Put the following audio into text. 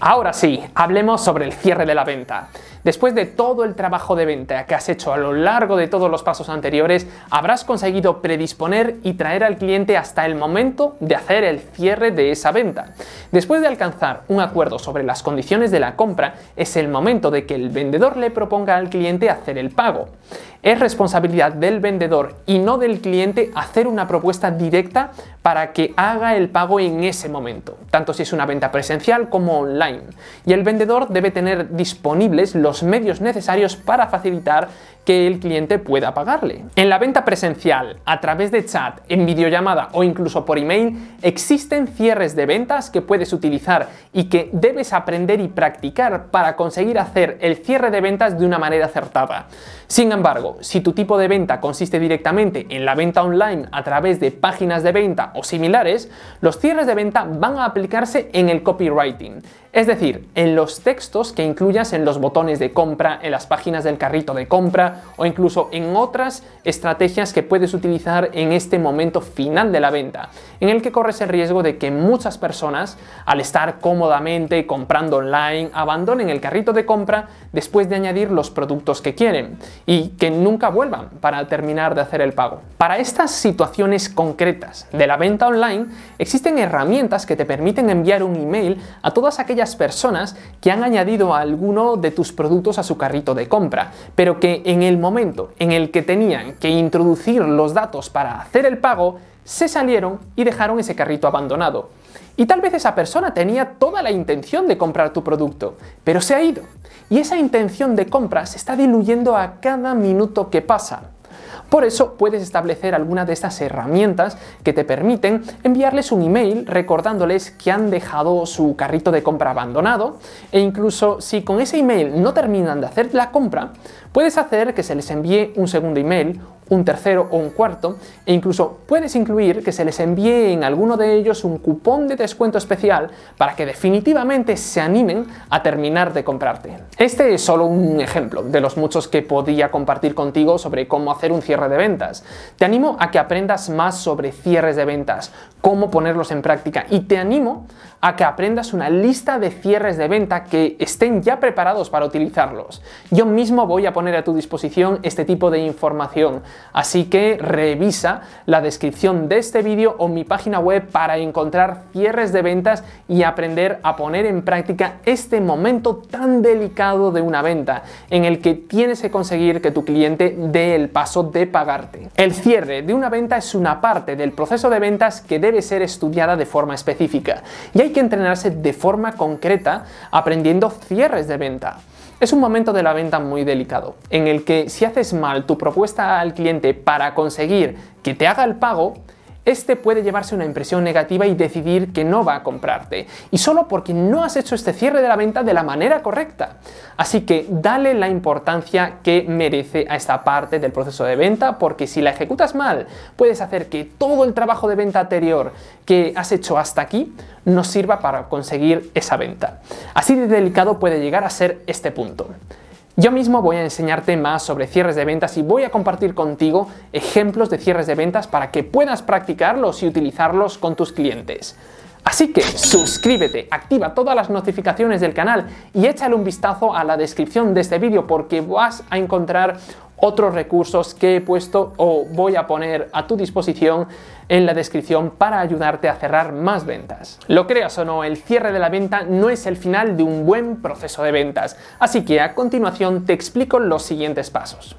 Ahora sí, hablemos sobre el cierre de la venta. Después de todo el trabajo de venta que has hecho a lo largo de todos los pasos anteriores, habrás conseguido predisponer y traer al cliente hasta el momento de hacer el cierre de esa venta. Después de alcanzar un acuerdo sobre las condiciones de la compra, es el momento de que el vendedor le proponga al cliente hacer el pago. Es responsabilidad del vendedor y no del cliente hacer una propuesta directa para que haga el pago en ese momento, tanto si es una venta presencial como online. Y el vendedor debe tener disponibles los medios necesarios para facilitar que el cliente pueda pagarle. En la venta presencial, a través de chat, en videollamada o incluso por email, existen cierres de ventas que puedes utilizar y que debes aprender y practicar para conseguir hacer el cierre de ventas de una manera acertada. Sin embargo, si tu tipo de venta consiste directamente en la venta online a través de páginas de venta o similares, los cierres de venta van a aplicarse en el copywriting, es decir, en los textos que incluyas en los botones de compra, en las páginas del carrito de compra, o incluso en otras estrategias que puedes utilizar en este momento final de la venta, en el que corres el riesgo de que muchas personas, al estar cómodamente comprando online, abandonen el carrito de compra después de añadir los productos que quieren y que nunca vuelvan para terminar de hacer el pago. Para estas situaciones concretas de la venta online, existen herramientas que te permiten enviar un email a todas aquellas personas que han añadido alguno de tus productos a su carrito de compra, pero que en en el momento en el que tenían que introducir los datos para hacer el pago, se salieron y dejaron ese carrito abandonado. Y tal vez esa persona tenía toda la intención de comprar tu producto, pero se ha ido. Y esa intención de compra se está diluyendo a cada minuto que pasa. Por eso puedes establecer alguna de estas herramientas que te permiten enviarles un email recordándoles que han dejado su carrito de compra abandonado e incluso si con ese email no terminan de hacer la compra, puedes hacer que se les envíe un segundo email un tercero o un cuarto, e incluso puedes incluir que se les envíe en alguno de ellos un cupón de descuento especial para que definitivamente se animen a terminar de comprarte. Este es solo un ejemplo de los muchos que podía compartir contigo sobre cómo hacer un cierre de ventas. Te animo a que aprendas más sobre cierres de ventas, cómo ponerlos en práctica y te animo a que aprendas una lista de cierres de venta que estén ya preparados para utilizarlos. Yo mismo voy a poner a tu disposición este tipo de información Así que revisa la descripción de este vídeo o mi página web para encontrar cierres de ventas y aprender a poner en práctica este momento tan delicado de una venta en el que tienes que conseguir que tu cliente dé el paso de pagarte. El cierre de una venta es una parte del proceso de ventas que debe ser estudiada de forma específica y hay que entrenarse de forma concreta aprendiendo cierres de venta. Es un momento de la venta muy delicado, en el que si haces mal tu propuesta al cliente para conseguir que te haga el pago, este puede llevarse una impresión negativa y decidir que no va a comprarte, y solo porque no has hecho este cierre de la venta de la manera correcta. Así que dale la importancia que merece a esta parte del proceso de venta, porque si la ejecutas mal, puedes hacer que todo el trabajo de venta anterior que has hecho hasta aquí no sirva para conseguir esa venta. Así de delicado puede llegar a ser este punto. Yo mismo voy a enseñarte más sobre cierres de ventas y voy a compartir contigo ejemplos de cierres de ventas para que puedas practicarlos y utilizarlos con tus clientes. Así que suscríbete, activa todas las notificaciones del canal y échale un vistazo a la descripción de este vídeo porque vas a encontrar otros recursos que he puesto o voy a poner a tu disposición en la descripción para ayudarte a cerrar más ventas. Lo creas o no, el cierre de la venta no es el final de un buen proceso de ventas, así que a continuación te explico los siguientes pasos.